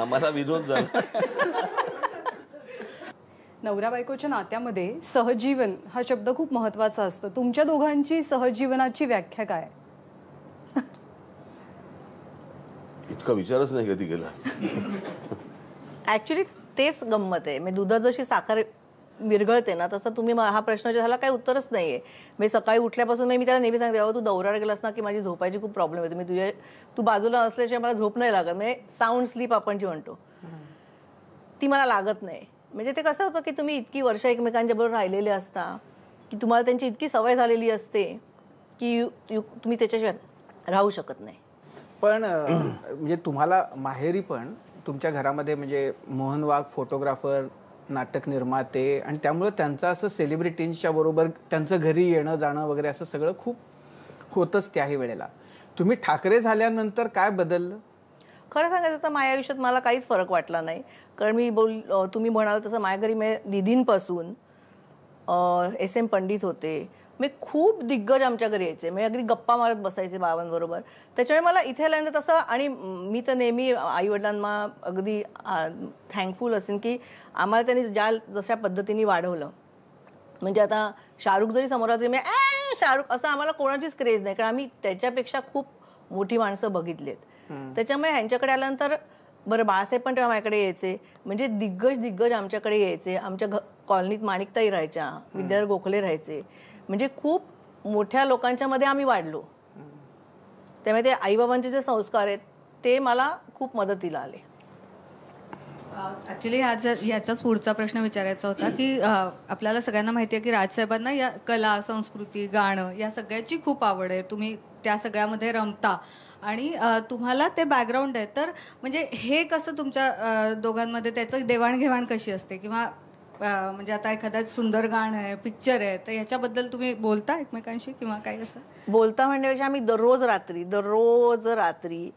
आम्हाला विनोद झाला नवरा बायकोच्या नात्यामध्ये सहजीवन हा शब्द खूप महत्वाचा असतो तुमच्या दोघांची सहजीवनाची व्याख्या काय इतका विचारच नाही कधी गेला ऍक्च्युली तेच गंमत आहे मी दुधात जशी साखर विरघळते ना तसं तुम्ही हा प्रश्न जे झाला काही उत्तरच नाही आहे मी सकाळी उठल्यापासून मी त्याला नेहमी सांगते बाबा तू दौऱ्यावर गेलास ना की माझी झोपायची खूप प्रॉब्लेम येतो मी तुझ्या तू बाजूला असल्याशिवाय मला झोप नाही लागत म्हणजे साऊंड स्लीप आपण जी म्हणतो ती मला लागत नाही म्हणजे ते कसं होतं की तुम्ही इतकी वर्ष एकमेकांच्या बरोबर राहिलेले असता की तुम्हाला त्यांची इतकी सवय झालेली असते की तुम्ही त्याच्याशिवाय राहू शकत नाही पण म्हणजे तुम्हाला माहेरी पण तुमच्या घरामध्ये म्हणजे मोहन वाघ फोटोग्राफर नाटक निर्माते आणि त्यामुळं त्यांचं असं सेलिब्रिटींच्या बरोबर त्यांचं घरी येणं जाणं वगैरे असं सगळं खूप होतंच त्याही वेळेला तुम्ही ठाकरे झाल्यानंतर काय बदललं खरं सांगायचं तर माझ्या आयुष्यात मला काहीच फरक वाटला नाही कारण मी बोल तुम्ही म्हणाल तसं माझ्या घरी मी निधींपासून एस एम पंडित होते मी खूप दिग्गज आमच्या घरी यायचे म्हणजे अगदी गप्पा मारत बसायचे बाबांबरोबर त्याच्यामुळे मला इथे आल्यानंतर तसं आणि मी तर नेहमी आई वडिलांना अगदी थँकफुल असेल की आम्हाला त्यांनी ज्या जशा पद्धतीने वाढवलं म्हणजे आता शाहरुख जरी समोर तरी मी शाहरुख असं आम्हाला कोणाचीच क्रेज नाही कारण आम्ही त्याच्यापेक्षा खूप मोठी माणसं बघितलीत त्याच्यामुळे ह्यांच्याकडे आल्यानंतर बरं बाळासाहेब पण तेव्हा माझ्याकडे यायचे म्हणजे दिग्गज दिग्गज आमच्याकडे यायचे आमच्या घ कॉलनीत माणिकताई राहायच्या विद्याधर गोखले राहायचे म्हणजे खूप मोठ्या लोकांच्या मध्ये आम्ही वाढलो त्यामुळे ते बाबांचे जे संस्कार आहेत ते मला खूप मदतीला आले ऍक्च्युली आज याचाच पुढचा प्रश्न विचारायचा होता की आपल्याला सगळ्यांना माहिती आहे की राजसाहेबांना या कला संस्कृती गाणं या सगळ्याची खूप आवड आहे तुम्ही त्या सगळ्यामध्ये रमता आणि तुम्हाला ते बॅकग्राऊंड आहे तर म्हणजे हे कसं तुमच्या दोघांमध्ये त्याचं देवाणघेवाण कशी असते किंवा म्हणजे आता एखादा सुंदर गाणं आहे पिक्चर आहे तर ह्याच्याबद्दल तुम्ही बोलता एकमेकांशी किंवा काय असं बोलता म्हणण्यापेक्षा आम्ही दररोज रात्री दररोज रात्री